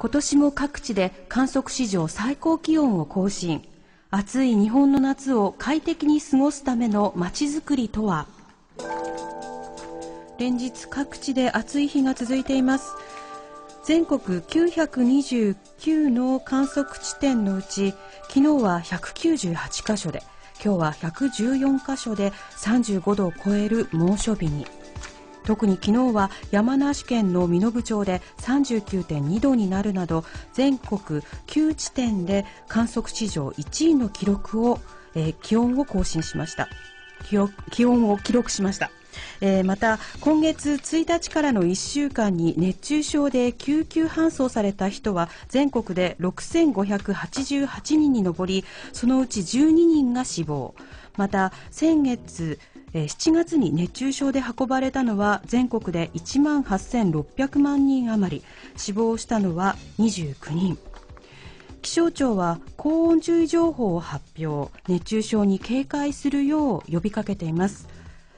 今年も各地で観測史上最高気温を更新暑い日本の夏を快適に過ごすためのまちづくりとは連日各地で暑い日が続いています全国929の観測地点のうち昨日は198カ所で今日は114カ所で35度を超える猛暑日に特に昨日は山梨県の身延町で39.2度になるなど全国9地点で観測史上1位の記録を、えー、気温を更新しました気温を記録しましたえー、また今月1日からの1週間に熱中症で救急搬送された人は全国で6588人に上りそのうち12人が死亡また先月7月に熱中症で運ばれたのは全国で1万8600万人余り死亡したのは29人気象庁は高温注意情報を発表熱中症に警戒するよう呼びかけています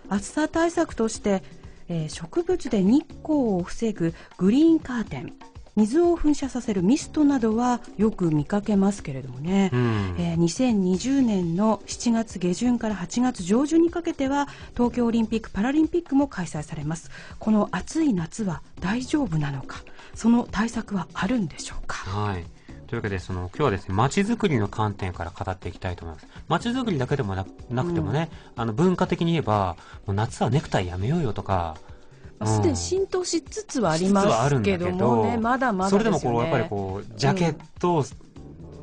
暑さ対策として、え植物で日光を防ぐグリーンカーテン水を噴射させるミストなどはよく見かけますけれどもね、うん、えー、2020年の7月下旬から8月上旬にかけては東京オリンピック・パラリンピックも開催されますこの暑い夏は大丈夫なのかその対策はあるんでしょうか。はいというわけで、その、今日はですね、街づくりの観点から語っていきたいと思います。街づくりだけでもなくてもね、うん、あの、文化的に言えば、もう夏はネクタイやめようよとか、すでに浸透しつつはありますけどもね、まだまだ、ね、それでもこうやっぱりこうジャケット、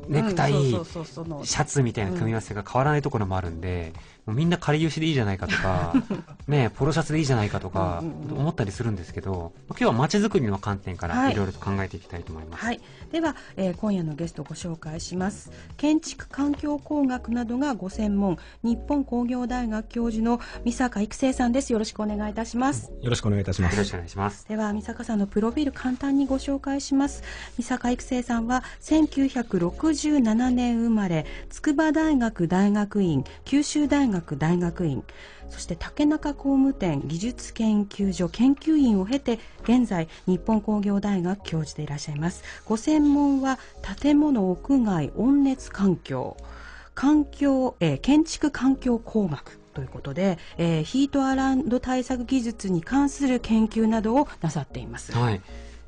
ネクタイ、シャツみたいな組み合わせが変わらないところもあるんで、うんみんな仮しでいいじゃないかとか、ね、ポロシャツでいいじゃないかとか、思ったりするんですけど、今日は街づくりの観点からいろいろと考えていきたいと思います。はい、では、えー、今夜のゲストをご紹介します。建築環境工学などがご専門、日本工業大学教授の三坂育成さんです。よろしくお願いいたします。よろしくお願いいたします。よろしくお願いします。では、三坂さんのプロフィール簡単にご紹介します。三坂育成さんは、1967年生まれ、筑波大学大学院、九州大学学大学院そして竹中工務店技術研究所研究員を経て現在日本工業大学教授でいらっしゃいますご専門は建物屋外温熱環境環境、えー、建築環境工学ということで、えー、ヒートアランド対策技術に関する研究などをなさっています。はい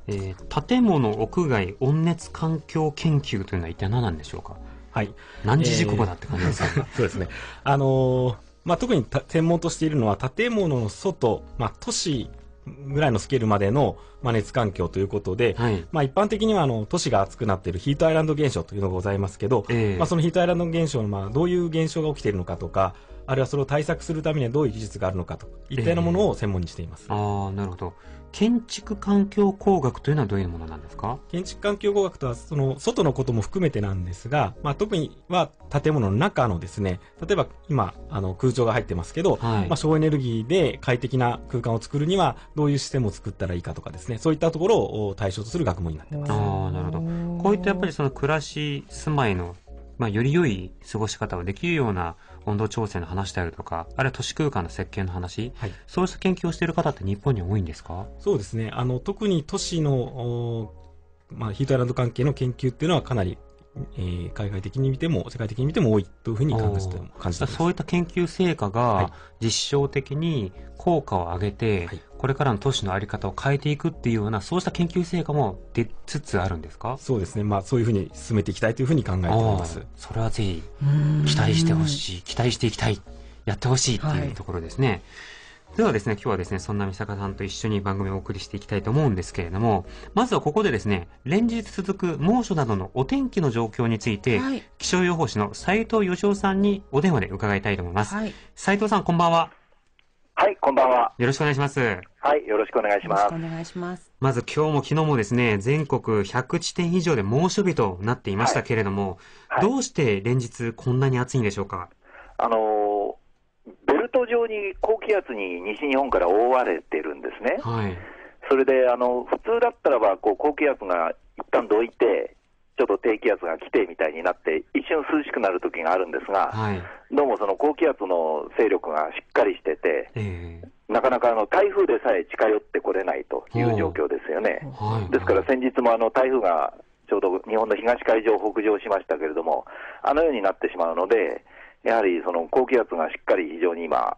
えー、建物屋外温熱環境研究というのは一体何なんでしょうかはい。何時熟語だって感じですか、えー、そうですね。あのー、まあ、特に専門としているのは建物の外、まあ、都市ぐらいのスケールまでの、まあ、熱環境ということで、はい、まあ、一般的にはあの都市が熱くなっているヒートアイランド現象というのがございますけど、えー、まあ、そのヒートアイランド現象の、まあ、どういう現象が起きているのかとか、あるいはそれを対策するためにはどういう技術があるのかといったようなものを専門にしています。えー、あなるほど建築環境工学というのはどういうものなんですか建築環境工学とは、その、外のことも含めてなんですが、まあ、特には建物の中のですね、例えば今、あの、空調が入ってますけど、はい、まあ、省エネルギーで快適な空間を作るには、どういうシステムを作ったらいいかとかですね、そういったところを対象とする学問になってます。ああ、なるほど。こういったやっぱりその暮らし、住まいの、まあ、より良い過ごし方をできるような温度調整の話であるとか、あるいは都市空間の設計の話、はい、そうした研究をしている方って日本に多いんですかそうですね。あの、特に都市の、まあ、ヒートアイランド関係の研究っていうのはかなりえー、海外的に見ても、世界的に見ても多いというふうに感じて感じてそういった研究成果が実証的に効果を上げて、はい、これからの都市のあり方を変えていくっていうような、そうした研究成果も出つつあるんですかそうですね。まあ、そういうふうに進めていきたいというふうに考えております。それはぜひ、期待してほしい、期待していきたい、やってほしいっていうところですね。はいではですね、今日はですね、そんな三坂さんと一緒に番組をお送りしていきたいと思うんですけれども、まずはここでですね、連日続く猛暑などのお天気の状況について、はい、気象予報士の斉藤義夫さんにお電話で伺いたいと思います。はい、斉藤さん、こんばんは。はい、こんばんは。よろしくお願いします。はい、よろしくお願いします。よろしくお願いします。まず今日も昨日もですね、全国100地点以上で猛暑日となっていましたけれども、はい、どうして連日こんなに暑いんでしょうかあのーベルト状に高気圧に西日本から覆われてるんですね。はい、それであの普通だったらばこう高気圧が一旦どいて、ちょっと低気圧が来てみたいになって、一瞬涼しくなる時があるんですが、はい、どうもその高気圧の勢力がしっかりしてて、えー、なかなかあの台風でさえ近寄ってこれないという状況ですよね。はい、ですから先日もあの台風がちょうど日本の東海上を北上しましたけれども、あのようになってしまうので、やはりその高気圧がしっかり非常に今、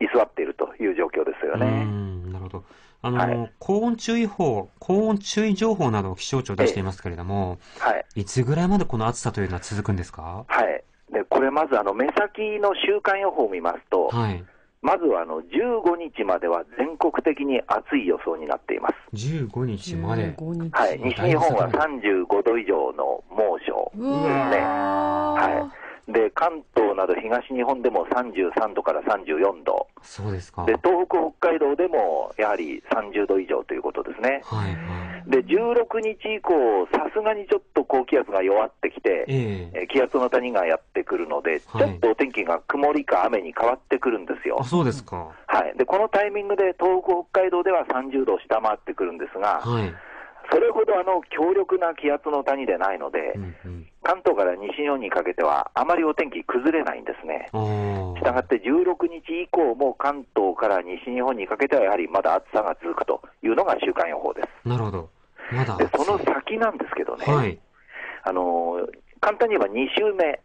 居座っているという状況ですよね。なるほどあの、はい、高温注意報、高温注意情報などを気象庁出していますけれども、はい、いつぐらいまでこの暑さというのは続くんですか、はい、でこれ、まずあの目先の週間予報を見ますと、はい、まずはあの15日までは全国的に暑い予想になっています15日まで、はい、西日本は35度以上の猛暑ですね。はいで関東など東日本でも33度から34度そうですかで東北、北海道でもやはり30度以上ということですね、はいはい、で16日以降、さすがにちょっと高気圧が弱ってきて、えー、気圧の谷がやってくるので、はい、ちょっとお天気が曇りか雨に変わってくるんですよ。そうですか、はい、でこのタイミングで東北、北海道では30度を下回ってくるんですが、はいそれほどあの強力な気圧の谷でないので、うんうん、関東から西日本にかけては、あまりお天気崩れないんですね。したがって16日以降も関東から西日本にかけては、やはりまだ暑さが続くというのが週間予報です。なるほど。まだでその先なんですけどね、はい、あの簡単に言えば2週目、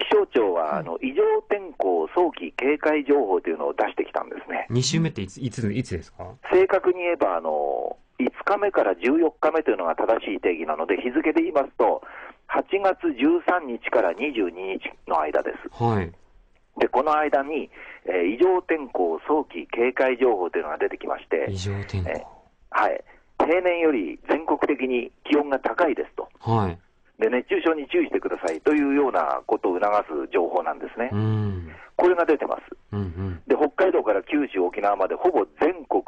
気象庁は、はい、あの異常天候早期警戒情報というのを出してきたんですね。2週目っていついついつですか正確に言えばあの、5日目から14日目というのが正しい定義なので、日付で言いますと、8月13日から22日の間です。はい、でこの間に、えー、異常天候早期警戒情報というのが出てきまして、異常天候、えー、はい、平年より全国的に気温が高いですと。はいで熱中症に注意してくださいというようなことを促す情報なんですね、これが出てます、で北海道から九州、沖縄までほぼ全国、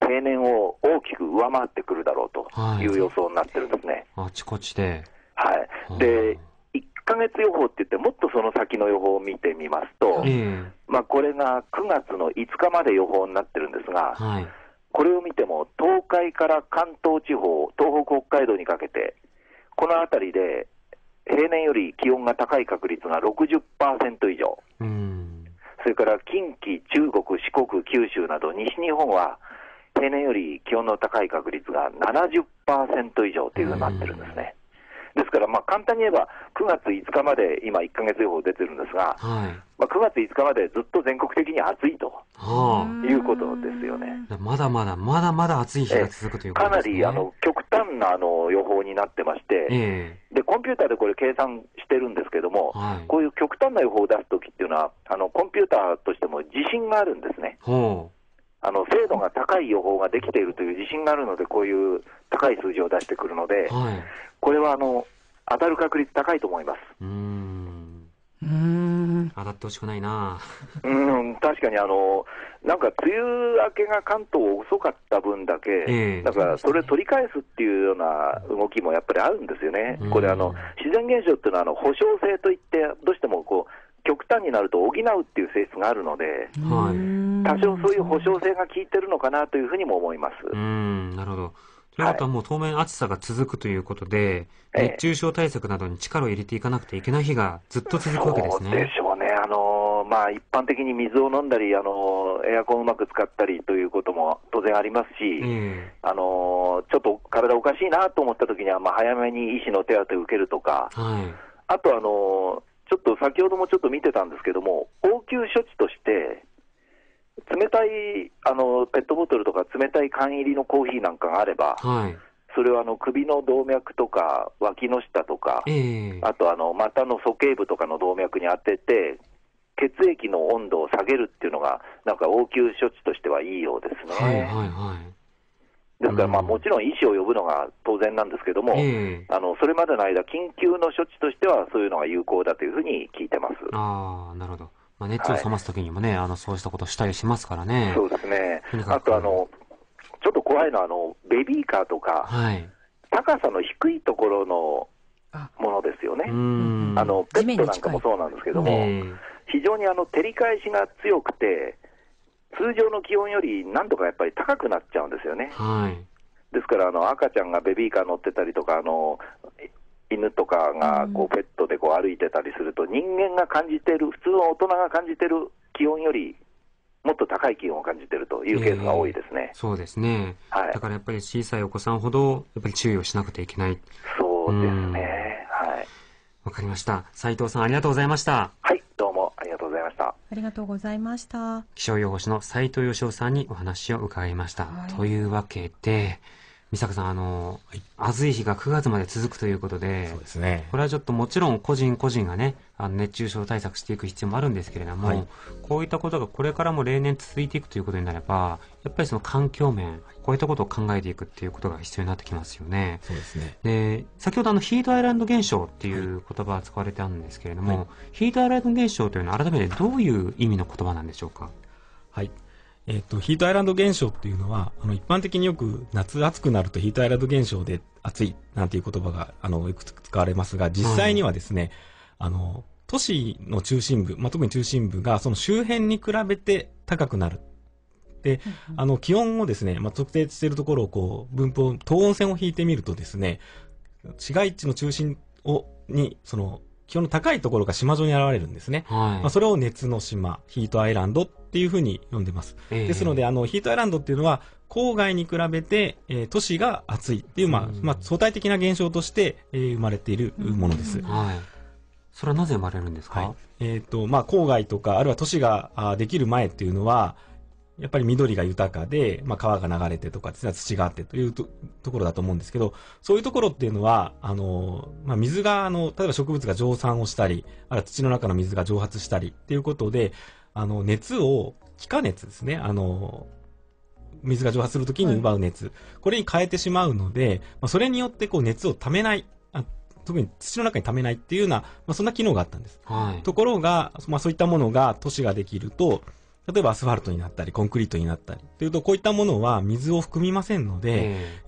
平年を大きく上回ってくるだろうという予想になってるんですね。はい、あちこちで、はい、で1ヶ月予報って言って、もっとその先の予報を見てみますと、えー、まあ、これが9月の5日まで予報になってるんですが、はい、これを見ても、東海から関東地方、東北、北海道にかけて、この辺りで平年より気温が高い確率が60%以上、それから近畿、中国、四国、九州など西日本は平年より気温の高い確率が70%以上というふうになってるんですね。ですから、まあ、簡単に言えば、9月5日まで今、1か月予報出てるんですが、はい、まあ、9月5日までずっと全国的に暑いと、はあ、いうことですよね。まだまだ、まだまだ暑い日が続くというね、かなりあの極端なあの予報になってまして、えー、で、コンピューターでこれ、計算してるんですけども、はい、こういう極端な予報を出すときっていうのはあの、コンピューターとしても自信があるんですね。ほうあの精度が高い予報ができているという自信があるので、こういう高い数字を出してくるので、はい、これはあの当たる確率高いと思います。うんうん当たってほしくないなうん確かにあのなんか梅雨明けが関東遅かった分だけ、えー、だからそれ取り返すっていうような動きもやっぱりあるんですよね、これあの、自然現象っていうのはあの、保証性といって、どうしてもこう極端になると補うっていう性質があるので、はい、多少そういう保証性が効いてるのかなというふうにも思います。うんなるほどということはもう当面暑さが続くということで、はい、熱中症対策などに力を入れていかなくていけない日がずっと続くわけですね。でしょうね。あのまあ、一般的に水を飲んだりあの、エアコンをうまく使ったりということも当然ありますし、あのちょっと体おかしいなと思ったときには、まあ、早めに医師の手当てを受けるとか、はい、あとあの、ちょっと先ほどもちょっと見てたんですけども、応急処置として、冷たいあのペットボトルとか冷たい缶入りのコーヒーなんかがあれば、はい、それはあの首の動脈とか脇の下とか、えー、あとあの股の鼠径部とかの動脈に当てて血液の温度を下げるっていうのがなんか応急処置としてはいいようですね。はいはいはいですから、まあ、もちろん医師を呼ぶのが当然なんですけども、えー、あのそれまでの間、緊急の処置としてはそういうのが有効だというふうに聞いてますあなるほどまあ、熱を冷ますときにもね、はい、あの、そうしたことしたりしますからね。そうですね。あとあの、ちょっと怖いのは、あの、ベビーカーとか、はい、高さの低いところのものですよね。あの、ペットなんかもそうなんですけども、非常にあの、照り返しが強くて、通常の気温より何度かやっぱり高くなっちゃうんですよね。はい、ですからあの赤ちゃんがベビーカー乗ってたりとかあの犬とかがこうペットでこう歩いてたりすると、人間が感じてる、普通の大人が感じてる気温よりもっと高い気温を感じているというケースが多いですね。えー、そうですね、はい、だからやっぱり小さいお子さんほど、やっぱり注意をしなくてはいけない。そうですね。はい。わかりました。斉藤さん、ありがとうございました。はい、どうもありがとうございました。ありがとうございました。気象予報士の斉藤義雄さんにお話を伺いました。はい、というわけで、美坂さん、あの、はい、暑い日が9月まで続くということで、そうですね。これはちょっともちろん個人個人がね、あの熱中症対策していく必要もあるんですけれども、はい、こういったことがこれからも例年続いていくということになれば、やっぱりその環境面、こういったことを考えていくっていうことが必要になってきますよね。そうですね。で、先ほどあのヒートアイランド現象っていう言葉が使われてあるんですけれども、はい、ヒートアイランド現象というのは改めてどういう意味の言葉なんでしょうかはい。えっと、ヒートアイランド現象っていうのは、あの、一般的によく夏暑くなるとヒートアイランド現象で暑いなんていう言葉が、あの、いくつか使われますが、実際にはですね、あの、都市の中心部、ま特に中心部が、その周辺に比べて高くなる。で、あの、気温をですね、ま特定しているところをこう、分布を、等温線を引いてみるとですね、市街地の中心を、に、その、基本の高いところが島状に現れるんですね。はい、まあ、それを熱の島、ヒートアイランドっていうふうに呼んでます。えー、ですので、あの、ヒートアイランドっていうのは、郊外に比べて、えー、都市が暑いっていう、まあ、まあ、相対的な現象として、えー、生まれているものです。はい。それはなぜ生まれるんですか、はい、えっ、ー、と、まあ、郊外とか、あるいは都市ができる前っていうのは、やっぱり緑が豊かで、まあ、川が流れてとか土があってというところだと思うんですけど、そういうところっていうのは、あの、まあ、水が、あの、例えば植物が蒸散をしたり、あるいは土の中の水が蒸発したりっていうことで、あの、熱を、気化熱ですね、あの、水が蒸発するときに奪う熱、これに変えてしまうので、まあ、それによってこう熱をためない、特に土の中に溜めないっていうような、まあ、そんな機能があったんです。はい、ところが、まあ、そういったものが都市ができると、例えばアスファルトになったり、コンクリートになったり、というと、こういったものは水を含みませんので、うん、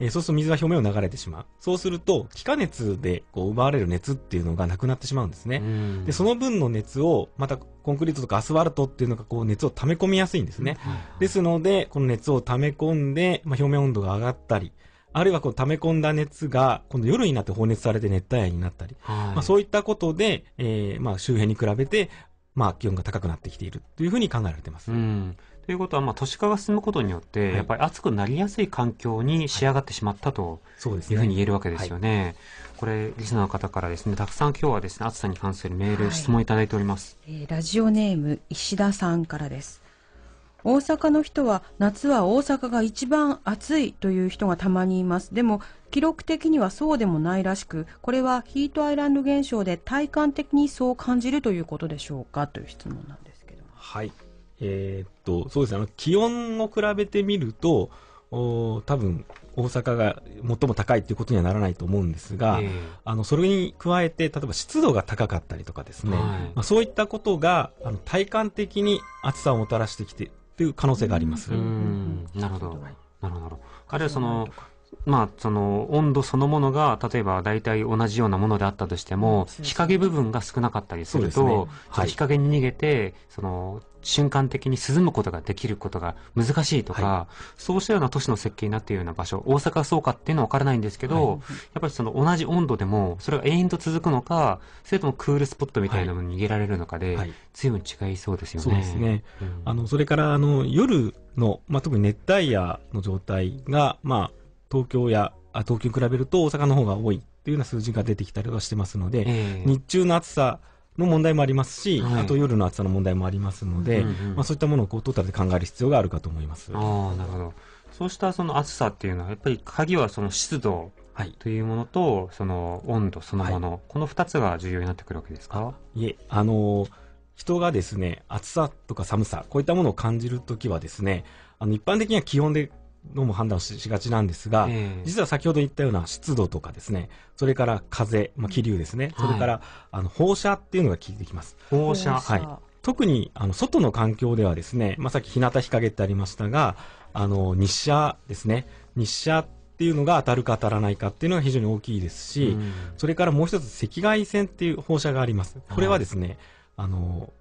えー、そうすると水は表面を流れてしまう。そうすると、気化熱でこう奪われる熱っていうのがなくなってしまうんですね。うん、で、その分の熱を、またコンクリートとかアスファルトっていうのがこう熱を溜め込みやすいんですね。うん、ですので、この熱を溜め込んで、まあ、表面温度が上がったり、あるいはこう溜め込んだ熱が、今度夜になって放熱されて熱帯夜になったり、はい、まあ、そういったことで、えー、まあ周辺に比べてまあ、気温が高くなってきているというふうに考えられてます。うんということは、まあ、都市化が進むことによって、やっぱり暑くなりやすい環境に仕上がってしまったというふうに言えるわけですよね。これ、リスナーの方からですね、たくさん今日はですね、暑さに関するメール、質問いただいております。えー、ラジオネーム、石田さんからです。大阪の人は夏は大阪が一番暑いという人がたまにいますでも記録的にはそうでもないらしくこれはヒートアイランド現象で体感的にそう感じるということでしょうかという質問なんですけどはいえー、っとそうですねあの気温を比べてみるとお多分大阪が最も高いということにはならないと思うんですが、えー、あのそれに加えて例えば湿度が高かったりとかですね、はい、まあ、そういったことがあの体感的に暑さをもたらしてきてっていう可能性があります。なるほど。なるほど。彼はそのまあ、その温度そのものが例えば大体同じようなものであったとしても、日陰部分が少なかったりすると、日陰に逃げてその瞬間的に涼むことができることが難しいとか、そうしたような都市の設計になっているような場所大阪はそうかっていうのは分からないんですけど、やっぱりその同じ温度でもそれが延々と続くのかそれともクールスポットみたいなのに逃げられるのかで、い、随分違いそうですよね。そあのそれからあの夜の、まあ、特に熱帯夜の状態が、まあ東京や、あ東京に比べると大阪の方が多いっていうような数字が出てきたりはしてますので、えー、日中の暑さの問題もありますし、はい、あと夜の暑さの問題もありますので、うんうん、まあ、そういったものをこうトータルで考える必要があるかと思います。あなるほどそうしたその暑さっていうのは、やっぱり鍵はその湿度というものと、その温度そのもの、はい、この2つが重要になってくるわけですかいえ、あのー人がですね、暑さとか寒さ、こういったものを感じるときはですね、あの、一般的には気温でのも判断しがちなんですが、えー、実は先ほど言ったような湿度とかですね、それから風、まあ、気流ですね、それから、はい、あの放射っていうのが効いてきます。放射はい。特にあの外の環境ではですね、まあ、さっき日向日陰ってありましたが、あの日射ですね、日射っていうのが当たるか当たらないかっていうのが非常に大きいですし、うん、それからもう一つ赤外線っていう放射があります。これはですね、はい、あの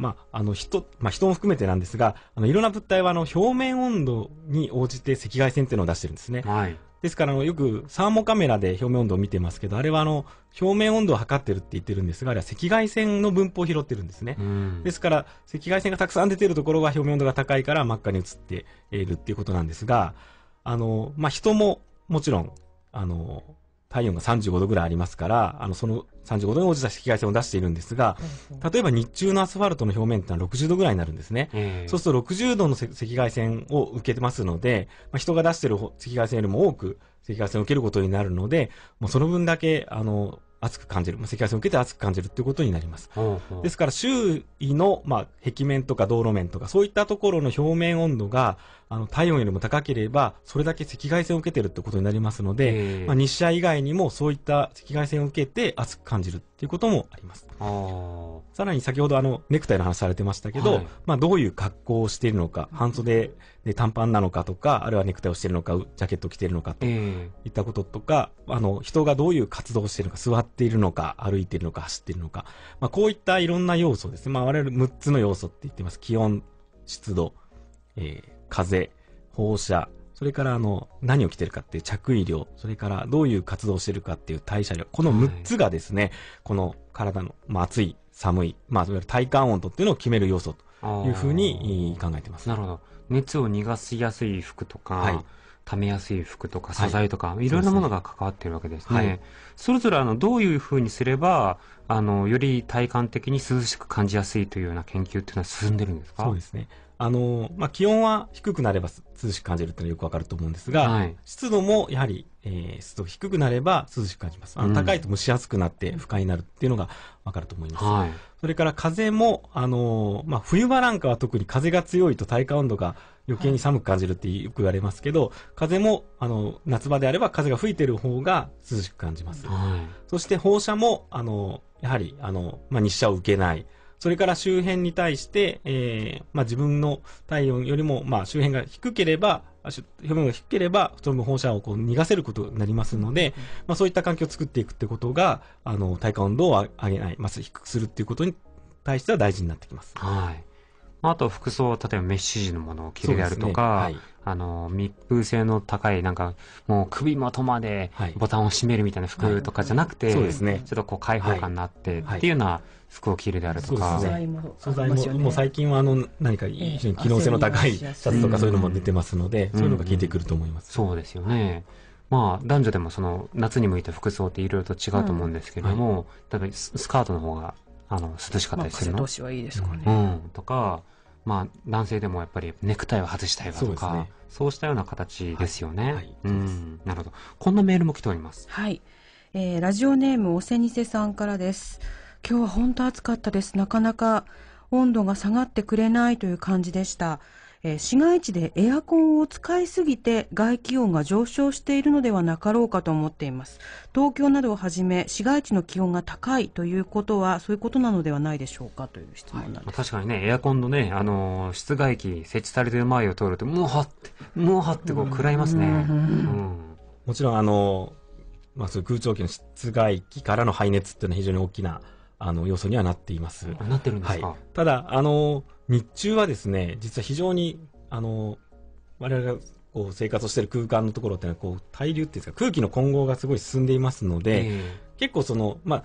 まあ、あの人、まあ、人も含めてなんですが、あのいろんな物体はあの表面温度に応じて赤外線っていうのを出してるんですね。はい、ですからあの、よくサーモカメラで表面温度を見てますけど、あれはあの表面温度を測ってるって言ってるんですが、あれは赤外線の分布を拾ってるんですね。ですから、赤外線がたくさん出てるところは表面温度が高いから真っ赤に映っているっていうことなんですが、あの、まあ、人ももちろん、あの、体温が35度ぐらいありますから、あの、その35度に応じた赤外線を出しているんですが、例えば日中のアスファルトの表面ってのは60度ぐらいになるんですね。そうすると60度の赤外線を受けてますので、まあ、人が出している赤外線よりも多く赤外線を受けることになるので、もうその分だけ、あの、熱く感じる、赤外線を受けて熱く感じるということになります。うんうん、ですから周囲の、まあ、壁面とか道路面とか、そういったところの表面温度が、あの体温よりも高ければ、それだけ赤外線を受けてるってことになりますので、まあ、日射以外にもそういった赤外線を受けて熱く感じるっていうこともあります。さらに先ほどあのネクタイの話されてましたけど、はい、まあ、どういう格好をしているのか、半袖で短パンなのかとか、あるいはネクタイをしているのか、ジャケットを着ているのかといったこととか、あの人がどういう活動をしているのか、座っているのか、歩いているのか、走っているのか、まあ、こういったいろんな要素ですね、まあ、我々6つの要素って言ってます。気温、湿度、えー、風、放射、それからあの、何を着てるかっていう着衣量、それからどういう活動をしてるかっていう代謝量、この6つがですね、はい、この体の、まあ、暑い、寒い、まあ、体感温度っていうのを決める要素というふうに考えてます。なるほど。熱を逃がしやすい服とか、はい、溜めやすい服とか素材とか、はい、いろんなものが関わっているわけですね。はい、それぞれあのどういうふうにすればあのより体感的に涼しく感じやすいというような研究というのは進んでるんですかそうですね。あの、まあ、気温は低くなれば涼しく感じるっていうのはよくわかると思うんですが、はい、湿度もやはり、えー、湿度が低くなれば涼しく感じます。あの、高いと蒸し暑くなって不快になるっていうのがわかると思います。はい、それから風も、あのまあ、冬場なんかは特に風が強いと体感温度が余計に寒く感じるってよく言われますけど、はい、風も、あの、夏場であれば風が吹いてる方が涼しく感じます。そして放射も、あの、やはり、あの、まあ、日射を受けない。それから周辺に対して、えー、まあ、自分の体温よりも、まあ、周辺が低ければ、表面が低ければ、その分放射をこう逃がせることになりますので、うん、まあ、そういった環境を作っていくってことが、あの、体感温度を上げない、まず、低くするっていうことに対しては大事になってきます。はい。あと服装、例えばメッシジのものを着るであるとか、ねはい、あの、密封性の高い、なんか、もう首元までボタンを閉めるみたいな服とかじゃなくて、そうですね。ちょっとこう開放感になって、っていうような服を着るであるとか。素材も、素材も、もう最近はあの、何か非常に機能性の高いシャツとかそういうのも出てますので、そういうのが効いてくると思います。そうですよね。まあ、男女でもその、夏に向いた服装っていろいろと違うと思うんですけれども、例えばスカートの方が、あの、涼しかったりするの。風通しはいいですかね。うん、とか、まあ、男性でもやっぱりネクタイを外したいわとか、ね、そうしたような形ですよね。はいはい、うん、なるほど。こんなメールも来ております。はい。えー、ラジオネームおせにせさんからです。今日は本当暑かったです。なかなか温度が下がってくれないという感じでした。えー、市街地でエアコンを使いすぎて外気温が上昇しているのではなかろうかと思っています。東京などをはじめ市街地の気温が高いということはそういうことなのではないでしょうかという質問なんです。確かにね、エアコンのね、あのー、室外機設置されている前を通ると、もうはって、もうはってこう食らいますね。うん、もちろんあのー、まあ、空調機の室外機からの排熱っていうのは非常に大きなあの、要素にはなっています。なってるんですか、はい、ただ、あの、日中はですね、実は非常に、あの、我々がこう生活をしている空間のところっていうのは、こう、対流っていうんですか、空気の混合がすごい進んでいますので、えー、結構その、まあ、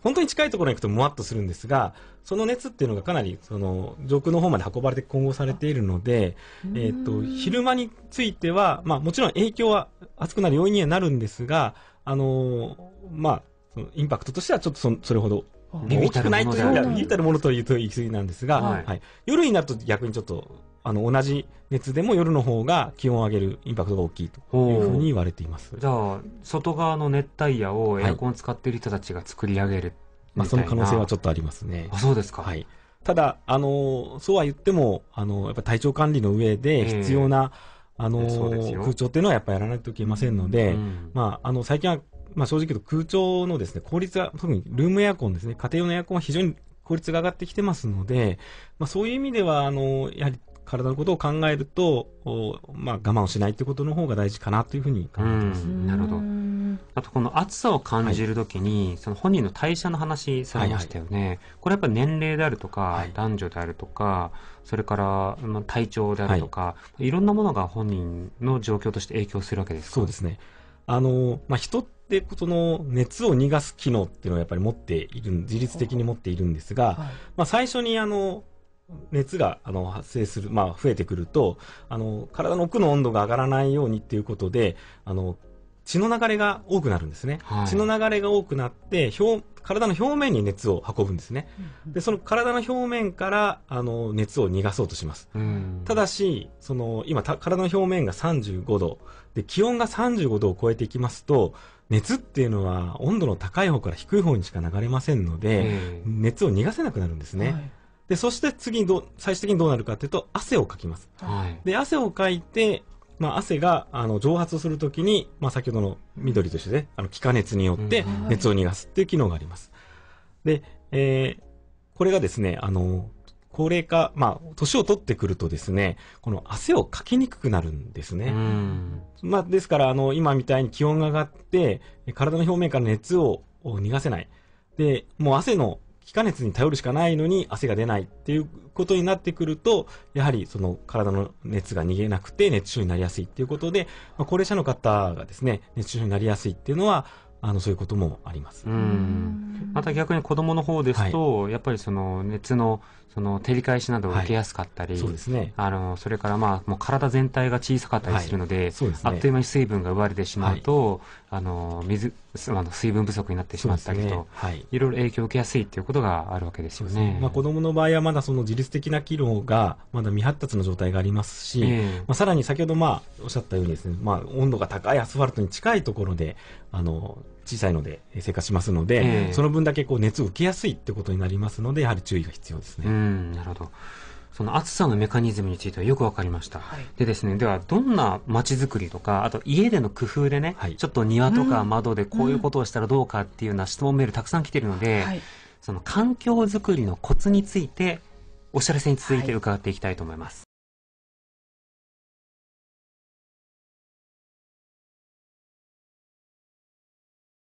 本当に近いところに行くともわっとするんですが、その熱っていうのがかなり、その、上空の方まで運ばれて混合されているので、えっ、ー、と、昼間については、まあ、もちろん影響は熱くなる要因にはなるんですが、あのー、まあ、インパクトとしてはちょっとそそれほど微々たるもいで微うたるものというと言い過ぎなんですが、はい、はい、夜になると逆にちょっと、あの、同じ熱でも夜の方が気温を上げるインパクトが大きいというふうに言われています。じゃあ、外側の熱帯夜をエアコン使っている人たちが作り上げる、い、まあ、その可能性はちょっとありますね。あ、そうですか。はい。ただ、あの、そうは言っても、あの、やっぱ体調管理の上で必要な、あの、空調っていうのはやっぱやらないといけませんので、うん、まあ、あの、最近はまあ、正直言うと空調のですね、効率が、特にルームエアコンですね、家庭用のエアコンは非常に効率が上がってきてますので、まあ、そういう意味では、あの、やはり体のことを考えると、まあ、我慢をしないということの方が大事かなというふうに考えてます。なるほど。あと、この暑さを感じるときに、はい、その本人の代謝の話されましたよね。はいはい、これやっぱ年齢であるとか、はい、男女であるとか、それから、まあ、体調であるとか、はい、いろんなものが本人の状況として影響するわけですかそうですね。あの、まあ、人で、その熱を逃がす機能っていうのはやっぱり持っている、自律的に持っているんですが、はい、まあ最初にあの、熱があの発生する、まあ増えてくると、あの、体の奥の温度が上がらないようにっていうことで、あの、血の流れが多くなるんですね。はい、血の流れが多くなって、表、体の表面に熱を運ぶんですね。で、その体の表面から、あの、熱を逃がそうとします。ただし、その、今、体の表面が35度、で、気温が35度を超えていきますと、熱っていうのは温度の高い方から低い方にしか流れませんので、熱を逃がせなくなるんですね。はいで、そして次にど、最終的にどうなるかというと、汗をかきます。はい、で、汗をかいて、まあ、汗が、あの、蒸発するときに、まあ、先ほどの緑と一緒で、あの、気化熱によって熱を逃がすっていう機能があります。で、えー、これがですね、あの、高齢化、まあ、年を取ってくるとですね、この汗をかきにくくなるんですね。まあ、ですから、あの、今みたいに気温が上がって、体の表面から熱を逃がせない。で、もう汗の気化熱に頼るしかないのに汗が出ないっていうことになってくると、やはりその体の熱が逃げなくて熱中症になりやすいっていうことで、まあ、高齢者の方がですね、熱中症になりやすいっていうのは、あの、そういうこともあります。また逆に子供の方ですと、はい、やっぱりその熱のその照り返しなどを受けやすかったり、はい、そうですね、あのそれから、まあ、もう体全体が小さかったりするのではいでね、あっという間に水分が奪われてしまうと、はい、あの水あの水分不足になってしまったりと、ね、はい、いろいろ影響を受けやすいということがあるわけですよね。ねまあ、子供の場合はまだその自律的な機能がまだ未発達の状態がありますし、えー、まあ、さらに先ほどまあおっしゃったようにですね、まあ、温度が高いアスファルトに近いところで、あの小さいので生活しますので、えー、その分だけこう熱を受けやすいってことになりますので、やはり注意が必要ですね。なるほど。その暑さのメカニズムについてはよくわかりました。はい、でですね、ではどんな街づくりとか、あと家での工夫でね、はい、ちょっと庭とか窓でこういうことをしたらどうかっていうような質問メールたくさん来てるので、はい、その環境づくりのコツについて、おしゃれせに続いて伺っていきたいと思います。